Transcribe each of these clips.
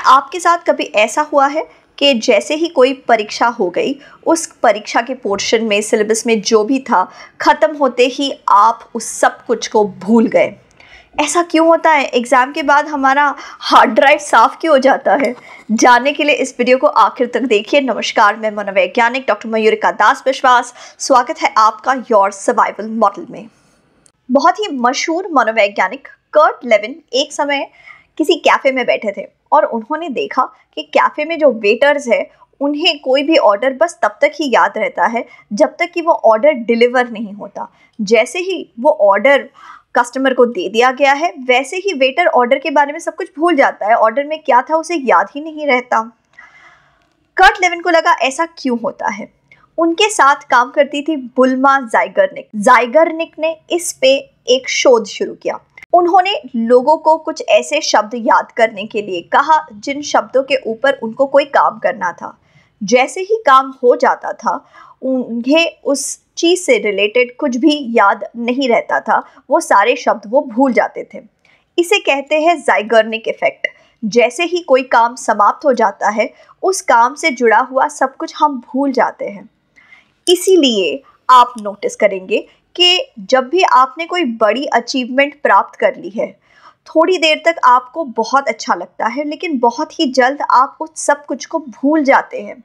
क्या आपके साथ कभी ऐसा हुआ है कि जैसे ही कोई परीक्षा हो गई उस परीक्षा के पोर्शन में सिलेबस में जो भी था ख़त्म होते ही आप उस सब कुछ को भूल गए ऐसा क्यों होता है एग्ज़ाम के बाद हमारा हार्ड ड्राइव साफ़ क्यों हो जाता है जानने के लिए इस वीडियो को आखिर तक देखिए नमस्कार मैं मनोवैज्ञानिक डॉक्टर मयूरिका दास विश्वास स्वागत है आपका योर सर्वाइवल मॉडल में बहुत ही मशहूर मनोवैज्ञानिक कर्ट लेविन एक समय किसी कैफ़े में बैठे थे और उन्होंने देखा कि कैफ़े में जो वेटर्स है उन्हें कोई भी ऑर्डर बस तब तक ही याद रहता है जब तक कि वो ऑर्डर डिलीवर नहीं होता जैसे ही वो ऑर्डर कस्टमर को दे दिया गया है वैसे ही वेटर ऑर्डर के बारे में सब कुछ भूल जाता है ऑर्डर में क्या था उसे याद ही नहीं रहता कर्ट लेविन को लगा ऐसा क्यों होता है उनके साथ काम करती थी बुलमा जाइगरनिक जाइगरनिक ने इस पे एक शोध शुरू किया उन्होंने लोगों को कुछ ऐसे शब्द याद करने के लिए कहा जिन शब्दों के ऊपर उनको कोई काम करना था जैसे ही काम हो जाता था उन्हें उस चीज़ से रिलेटेड कुछ भी याद नहीं रहता था वो सारे शब्द वो भूल जाते थे इसे कहते हैं जाइगर्निक इफ़ेक्ट जैसे ही कोई काम समाप्त हो जाता है उस काम से जुड़ा हुआ सब कुछ हम भूल जाते हैं इसीलिए आप नोटिस करेंगे कि जब भी आपने कोई बड़ी अचीवमेंट प्राप्त कर ली है थोड़ी देर तक आपको बहुत अच्छा लगता है लेकिन बहुत ही जल्द आप उस सब कुछ को भूल जाते हैं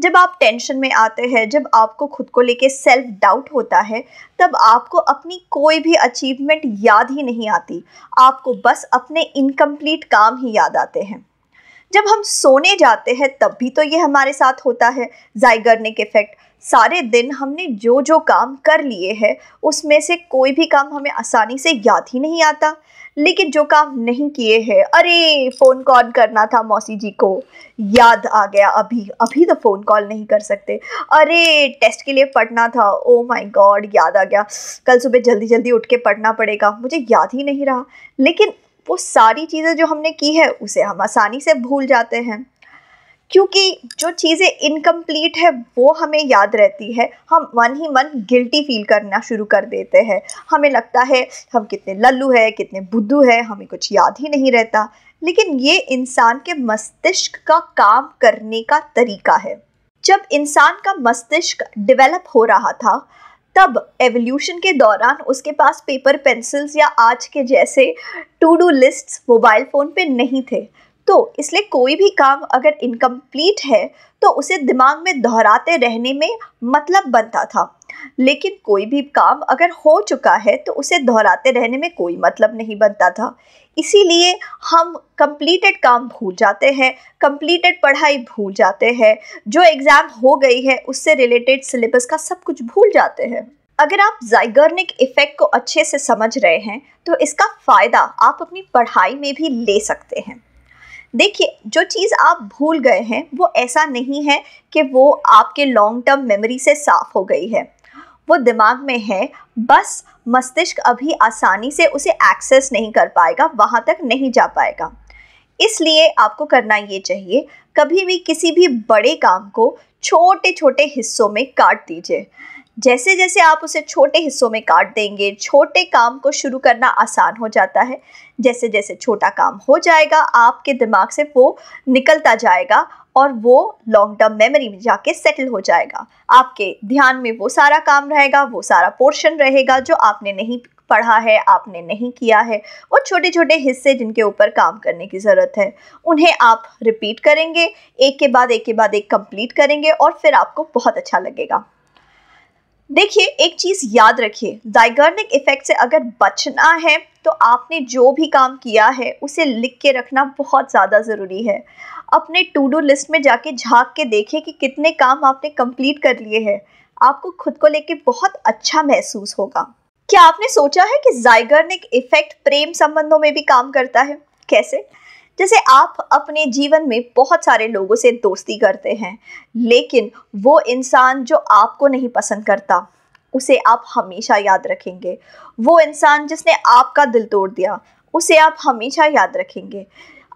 जब आप टेंशन में आते हैं जब आपको खुद को लेके सेल्फ डाउट होता है तब आपको अपनी कोई भी अचीवमेंट याद ही नहीं आती आपको बस अपने इनकम्प्लीट काम ही याद आते हैं जब हम सोने जाते हैं तब भी तो ये हमारे साथ होता है जाइगरनिक इफ़ेक्ट सारे दिन हमने जो जो काम कर लिए हैं उसमें से कोई भी काम हमें आसानी से याद ही नहीं आता लेकिन जो काम नहीं किए हैं अरे फ़ोन कॉल करना था मौसी जी को याद आ गया अभी अभी तो फ़ोन कॉल नहीं कर सकते अरे टेस्ट के लिए पढ़ना था ओ माय गॉड याद आ गया कल सुबह जल्दी जल्दी उठ के पढ़ना पड़ेगा मुझे याद ही नहीं रहा लेकिन वो सारी चीज़ें जो हमने की है उसे हम आसानी से भूल जाते हैं क्योंकि जो चीज़ें इनकम्प्लीट है वो हमें याद रहती है हम मन ही मन गिल्टी फील करना शुरू कर देते हैं हमें लगता है हम कितने लल्लू है कितने बुद्धू है हमें कुछ याद ही नहीं रहता लेकिन ये इंसान के मस्तिष्क का काम करने का तरीका है जब इंसान का मस्तिष्क डेवलप हो रहा था तब एवोल्यूशन के दौरान उसके पास पेपर पेंसिल्स या आज के जैसे to do lists mobile phone पे नहीं थे तो इसलिए कोई भी काम अगर इनकम्प्लीट है तो उसे दिमाग में दोहराते रहने में मतलब बनता था लेकिन कोई भी काम अगर हो चुका है तो उसे दोहराते रहने में कोई मतलब नहीं बनता था इसीलिए हम कंप्लीटेड काम भूल जाते हैं कंप्लीटेड पढ़ाई भूल जाते हैं जो एग्ज़ाम हो गई है उससे रिलेटेड सिलेबस का सब कुछ भूल जाते हैं अगर आप जाइगर्निक इफ़ेक्ट को अच्छे से समझ रहे हैं तो इसका फ़ायदा आप अपनी पढ़ाई में भी ले सकते हैं देखिए जो चीज़ आप भूल गए हैं वो ऐसा नहीं है कि वो आपके लॉन्ग टर्म मेमोरी से साफ हो गई है वो दिमाग में है बस मस्तिष्क अभी आसानी से उसे एक्सेस नहीं कर पाएगा वहाँ तक नहीं जा पाएगा इसलिए आपको करना ये चाहिए कभी भी किसी भी बड़े काम को छोटे छोटे हिस्सों में काट दीजिए जैसे जैसे आप उसे छोटे हिस्सों में काट देंगे छोटे काम को शुरू करना आसान हो जाता है जैसे जैसे छोटा काम हो जाएगा आपके दिमाग से वो निकलता जाएगा और वो लॉन्ग टर्म मेमोरी में जाके सेटल हो जाएगा आपके ध्यान में वो सारा काम रहेगा वो सारा पोर्शन रहेगा जो आपने नहीं पढ़ा है आपने नहीं किया है वो छोटे छोटे हिस्से जिनके ऊपर काम करने की ज़रूरत है उन्हें आप रिपीट करेंगे एक के बाद एक के बाद एक कंप्लीट करेंगे और फिर आपको बहुत अच्छा लगेगा देखिए एक चीज़ याद रखिए डाइगर्निक इफेक्ट से अगर बचना है तो आपने जो भी काम किया है उसे लिख के रखना बहुत ज़्यादा ज़रूरी है अपने टू डू लिस्ट में जाके झांक के देखें कि कितने काम आपने कंप्लीट कर लिए हैं आपको खुद को लेके बहुत अच्छा महसूस होगा क्या आपने सोचा है कि जाइगर्निक इफेक्ट प्रेम संबंधों में भी काम करता है कैसे जैसे आप अपने जीवन में बहुत सारे लोगों से दोस्ती करते हैं लेकिन वो इंसान जो आपको नहीं पसंद करता उसे आप हमेशा याद रखेंगे वो इंसान जिसने आपका दिल तोड़ दिया उसे आप हमेशा याद रखेंगे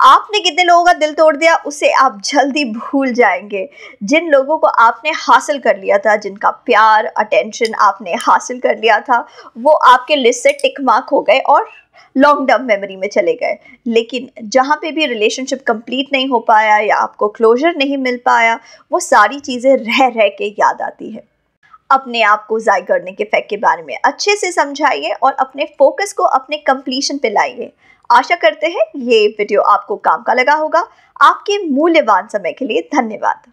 आपने कितने लोगों का दिल तोड़ दिया उसे आप जल्दी भूल जाएंगे जिन लोगों को आपने हासिल कर लिया था जिनका प्यार अटेंशन आपने हासिल कर लिया था वो आपके लिस्ट से टिक मार्क हो गए और लॉन्ग टर्म मेमोरी में चले गए लेकिन जहाँ पे भी रिलेशनशिप कंप्लीट नहीं हो पाया या आपको क्लोजर नहीं मिल पाया वो सारी चीज़ें रह रह के याद आती है अपने आप को ज़ाय करने के फैक्ट के बारे में अच्छे से समझाइए और अपने फोकस को अपने कंप्लीशन पे लाइए आशा करते हैं ये वीडियो आपको काम का लगा होगा आपके मूल्यवान समय के लिए धन्यवाद